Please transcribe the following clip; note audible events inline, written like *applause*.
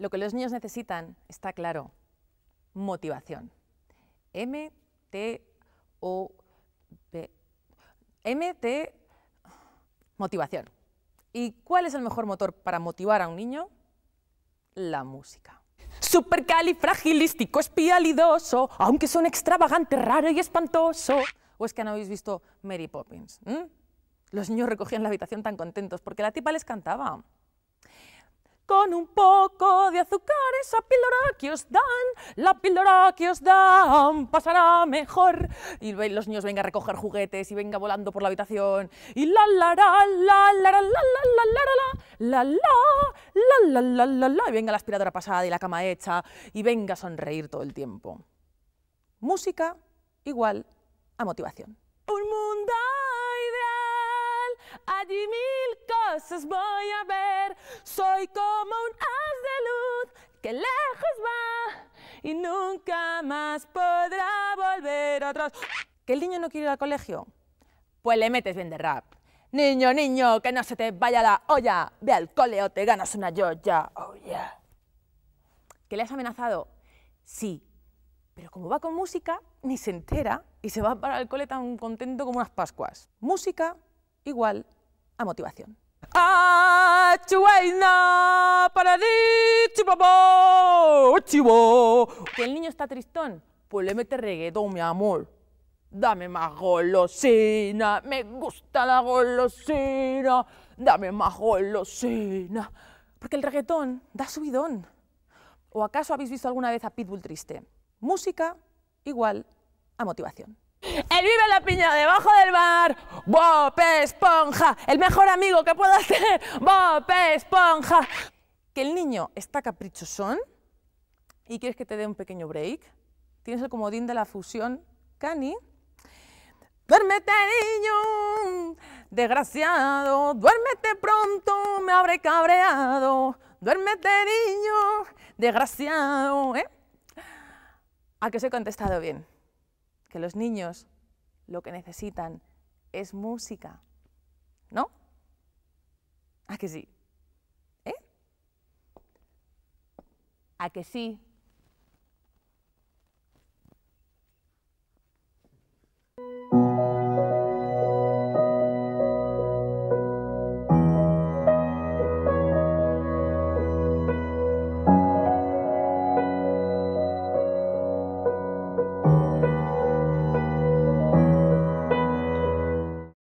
Lo que los niños necesitan, está claro, motivación. M, T, O, B. M, T, motivación. ¿Y cuál es el mejor motor para motivar a un niño? La música. fragilístico, espialidoso, aunque son extravagante, raro y espantoso. ¿O es que no habéis visto Mary Poppins? ¿Mm? Los niños recogían la habitación tan contentos porque la tipa les cantaba con un poco de azúcar esa píldora que os dan, la píldora que os dan pasará mejor. Y los niños venga a recoger juguetes y venga volando por la habitación. Y la la la la la la la la la la la la la la la la la y venga la aspiradora pasada y la cama hecha y venga a sonreír todo el tiempo. Música igual a motivación. Un mundo ideal, allí mil cosas voy a ver. Soy como un haz de luz que lejos va y nunca más podrá volver atrás. ¿Que el niño no quiere ir al colegio? Pues le metes bien de rap. Niño, niño, que no se te vaya la olla. Ve al cole o te ganas una yo Oh, yeah. ¿Que le has amenazado? Sí, pero como va con música, ni se entera y se va para el cole tan contento como unas pascuas. Música igual a motivación. Achuaina, para Que el niño está tristón, pues le mete reggaetón, mi amor. Dame más golosina, me gusta la golosina, dame más golosina. Porque el reggaetón da subidón. ¿O acaso habéis visto alguna vez a Pitbull triste? Música igual a motivación. Él vive la piña debajo del bar, Bob Esponja, el mejor amigo que puedo tener. *laughs* Bob Esponja. Que el niño está caprichosón y quieres que te dé un pequeño break. Tienes el comodín de la fusión cani. Duérmete, niño, desgraciado, duérmete pronto, me habré cabreado. Duérmete, niño, desgraciado, ¿eh? A que os he contestado bien. Que los niños lo que necesitan es música, ¿no? ¿A que sí? ¿Eh? ¿A que sí?